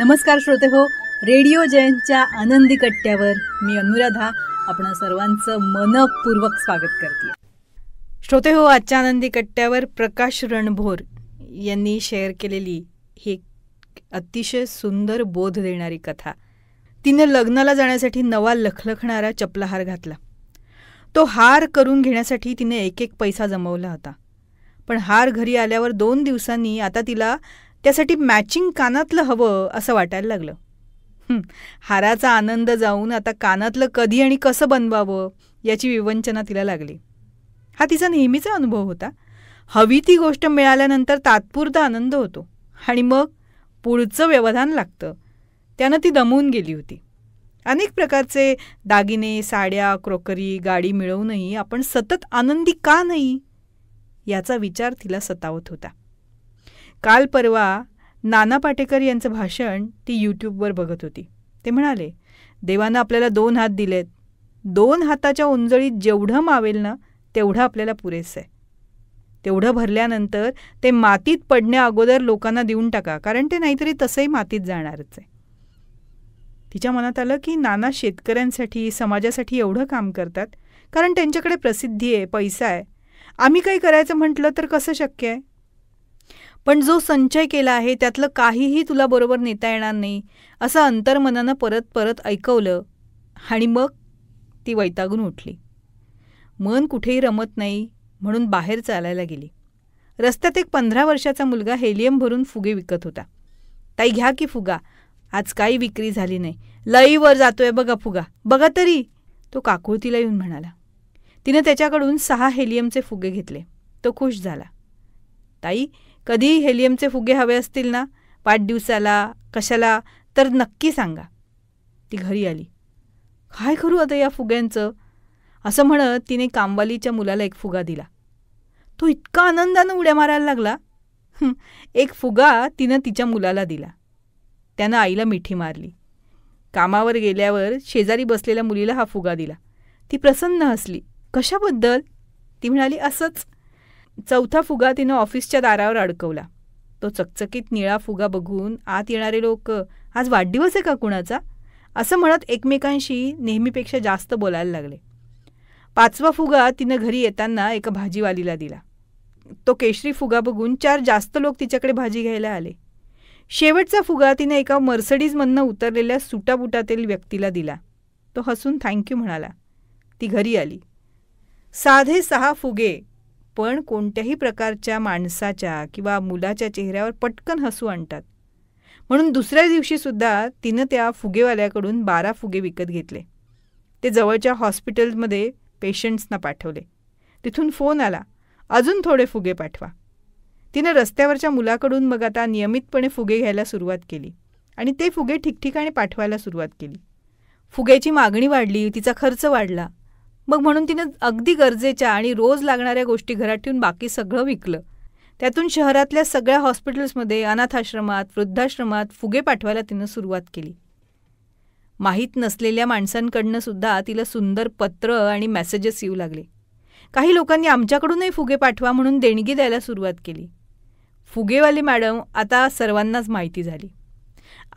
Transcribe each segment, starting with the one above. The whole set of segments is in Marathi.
नमस्कार श्रोते हो रेडिओ जयंतच्या आनंदी कट्ट्यावर मी अनुराधा आपण सर्वांचं मनपूर्वक स्वागत करते श्रोते हो आजच्या आनंदी कट्ट्यावर प्रकाश रणभोर यांनी शेअर केलेली ही अतिशय सुंदर बोध देणारी कथा तिने लग्नाला जाण्यासाठी नवा लखलखणारा चपलाहार घातला तो हार करून घेण्यासाठी तिने एक एक पैसा जमवला होता पण हार घरी आल्यावर दोन दिवसांनी आता तिला त्यासाठी मॅचिंग कानातलं हवं असं वाटायला लागलं हाराचा आनंद जाऊन आता कानातलं कधी आणि कसं बनवावं याची विवंचना तिला लागली हा तिचा नेहमीचा अनुभव होता हवी ती गोष्ट मिळाल्यानंतर तात्पुरता आनंद होतो आणि मग पुढचं व्यवधान लागतं त्यानं ती दमवून गेली होती अनेक प्रकारचे दागिने साड्या क्रोकरी गाडी मिळवूनही आपण सतत आनंदी का नाही याचा विचार तिला सतावत होता काल परवा नाना पाटेकर यांचं भाषण ती यूट्यूबवर बघत होती ते म्हणाले देवानं आपल्याला दोन हात दिलेत दोन हाताच्या उंजळीत जेवढं मावेल ना तेवढं आपल्याला पुरेसं आहे तेवढं भरल्यानंतर ते मातीत पडण्या अगोदर लोकांना देऊन टाका कारण ते नाहीतरी तसंही मातीत जाणारच आहे तिच्या मनात आलं की नाना शेतकऱ्यांसाठी समाजासाठी एवढं काम करतात कारण त्यांच्याकडे प्रसिद्धी आहे पैसा आहे आम्ही काही करायचं म्हटलं तर कसं शक्य आहे पण जो संचय केला आहे त्यातलं काहीही तुला बरोबर नेता येणार नाही असं अंतर्मनानं परत परत ऐकवलं आणि मग ती वैतागून उठली मन कुठेही रमत नाही म्हणून बाहेर चालायला गेली रस्त्यात एक पंधरा वर्षाचा मुलगा हेलियम भरून फुगे विकत होता ताई घ्या की फुगा आज काही विक्री झाली नाही लईवर जातोय बघा फुगा बघा तरी तो काकुळतीला येऊन म्हणाला तिनं त्याच्याकडून सहा हेलियमचे फुगे घेतले तो खुश झाला ताई कधीही हेलियमचे फुगे हवे असतील ना वाढदिवसाला कशाला तर नक्की सांगा ती घरी आली काय करू आता या फुग्यांचं असं म्हणत तिने कामवालीच्या मुलाला एक फुगा दिला तो इतका आनंदानं उड्या मारायला लागला एक फुगा तिनं तिच्या मुलाला दिला त्यानं आईला मिठी मारली कामावर गेल्यावर शेजारी बसलेल्या मुलीला हा फुगा दिला ती प्रसन्न हसली कशाबद्दल ती म्हणाली असंच चौथा फुगा तिनं ऑफिसच्या दारावर अडकवला तो चकचकीत निळा फुगा बघून आत येणारे लोक आज वाढदिवस आहे का कुणाचा असं म्हणत एकमेकांशी नेहमीपेक्षा जास्त बोलायला लागले पाचवा फुगा तिनं घरी येताना एका भाजीवालीला दिला तो केशरी फुगा बघून चार जास्त लोक तिच्याकडे भाजी घ्यायला आले शेवटचा फुगा तिने एका मर्सडीजमधनं उतरलेल्या सुटाबुटातील व्यक्तीला दिला तो हसून थँक्यू म्हणाला ती घरी आली साधे सहा फुगे पण कोणत्याही प्रकारच्या माणसाच्या किंवा मुलाच्या चेहऱ्यावर पटकन हसू आणतात म्हणून दुसऱ्या दिवशीसुद्धा तिनं त्या फुगेवाल्याकडून बारा फुगे विकत घेतले ते जवळच्या हॉस्पिटलमध्ये पेशंट्सना पाठवले तिथून फोन आला अजून थोडे फुगे पाठवा तिनं रस्त्यावरच्या मुलाकडून मग आता नियमितपणे फुगे घ्यायला सुरुवात केली आणि ते फुगे ठिकठिकाणी पाठवायला सुरुवात केली फुग्याची मागणी वाढली तिचा खर्च वाढला मग म्हणून तिनं अगदी गरजेच्या आणि रोज लागणाऱ्या गोष्टी घरात ठेवून बाकी सगळं विकलं त्यातून शहरातल्या सगळ्या हॉस्पिटल्समध्ये अनाथाश्रमात वृद्धाश्रमात फुगे पाठवायला तिनं सुरुवात केली माहीत नसलेल्या माणसांकडनं सुद्धा तिला सुंदर पत्र आणि मेसेजेस येऊ लागले काही लोकांनी आमच्याकडूनही फुगे पाठवा म्हणून देणगी द्यायला सुरुवात केली फुगेवाली मॅडम आता सर्वांनाच माहिती झाली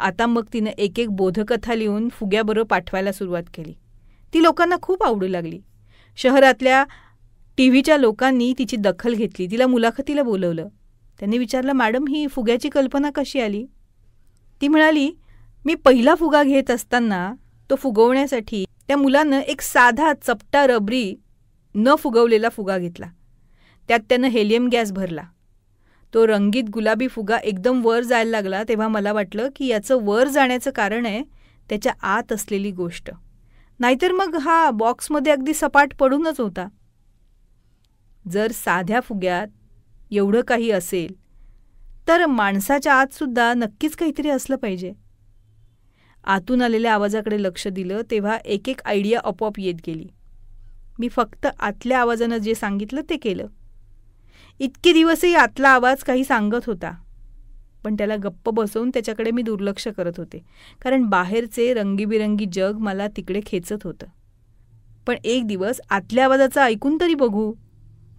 आता मग तिनं एक एक बोधकथा लिहून फुग्याबरोबर पाठवायला सुरुवात केली ती लोकांना खूप आवडू लागली शहरातल्या टी व्हीच्या लोकांनी तिची दखल घेतली तिला मुलाखतीला बोलवलं त्यांनी विचारलं मॅडम ही फुग्याची कल्पना कशी आली ती म्हणाली मी पहिला फुगा घेत असताना तो फुगवण्यासाठी त्या मुलानं एक साधा चपटा रबरी न फुगवलेला फुगा घेतला त्यात त्यानं हेलियम गॅस भरला तो रंगीत गुलाबी फुगा एकदम वर जायला लागला तेव्हा मला वाटलं की याचं वर जाण्याचं कारण आहे त्याच्या आत असलेली गोष्ट नाहीतर मग हा बॉक्समध्ये अगदी सपाट पडूनच होता जर साध्या फुग्यात एवढं काही असेल तर माणसाच्या आतसुद्धा नक्कीच काहीतरी असलं पाहिजे आतून आलेल्या आवाजाकडे लक्ष दिलं तेव्हा एक एक आयडिया आपोआप येत गेली मी फक्त आतल्या आवाजानं जे सांगितलं ते केलं इतके दिवसही आतला आवाज काही सांगत होता पण त्याला गप्प बसवून त्याच्याकडे मी दुर्लक्ष करत होते कारण बाहेरचे रंगीबिरंगी जग मला तिकडे खेचत होतं पण एक दिवस आतल्या आवाजाचं ऐकून तरी बघू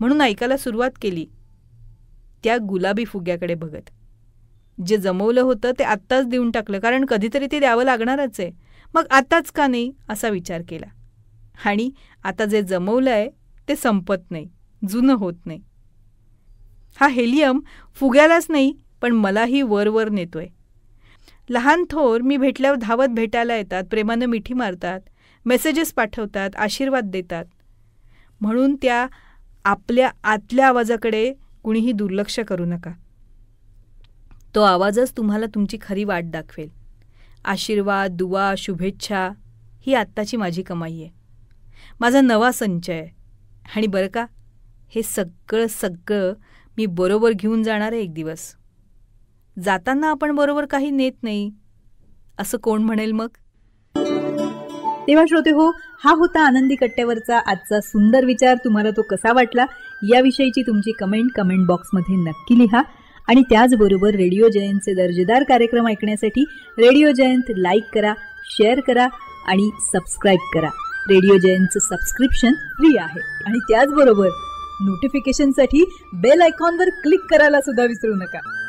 म्हणून ऐकायला सुरुवात केली त्या गुलाबी फुग्याकडे बघत जे जमवलं होतं ते आत्ताच देऊन टाकलं कारण कधीतरी ते द्यावं लागणारच आहे मग आत्ताच का नाही असा विचार केला आणि आता जे जमवलं आहे ते संपत नाही जुनं होत नाही हा हेलियम फुग्यालाच नाही पण मलाही वरवर नेतोय लहान थोर मी भेटल्यावर धावत भेटायला येतात प्रेमानं मिठी मारतात मेसेजेस पाठवतात आशीर्वाद देतात म्हणून त्या आपल्या आतल्या आवाजाकडे कुणीही दुर्लक्ष करू नका तो आवाजच तुम्हाला तुमची खरी वाट दाखवेल आशीर्वाद दुवा शुभेच्छा ही आत्ताची माझी कमाई आहे माझा नवा संचय आहे आणि बरं का हे सगळं सगळं मी बरोबर घेऊन जाणार आहे एक दिवस जाताना आपण बरोबर काही नेत नाही असं कोण म्हणेल मग तेव्हा श्रोते हो हा होता आनंदी कट्ट्यावरचा आजचा सुंदर विचार तुम्हाला तो कसा वाटला याविषयीची तुमची कमेंट कमेंट बॉक्समध्ये नक्की लिहा आणि त्याचबरोबर रेडिओ जयंतचे दर्जेदार कार्यक्रम ऐकण्यासाठी रेडिओ जयंत लाईक करा शेअर करा आणि सबस्क्राईब करा रेडिओ जयंतचं सबस्क्रिप्शन फ्री आहे आणि त्याचबरोबर नोटिफिकेशनसाठी बेल आयकॉनवर क्लिक करायला सुद्धा विसरू नका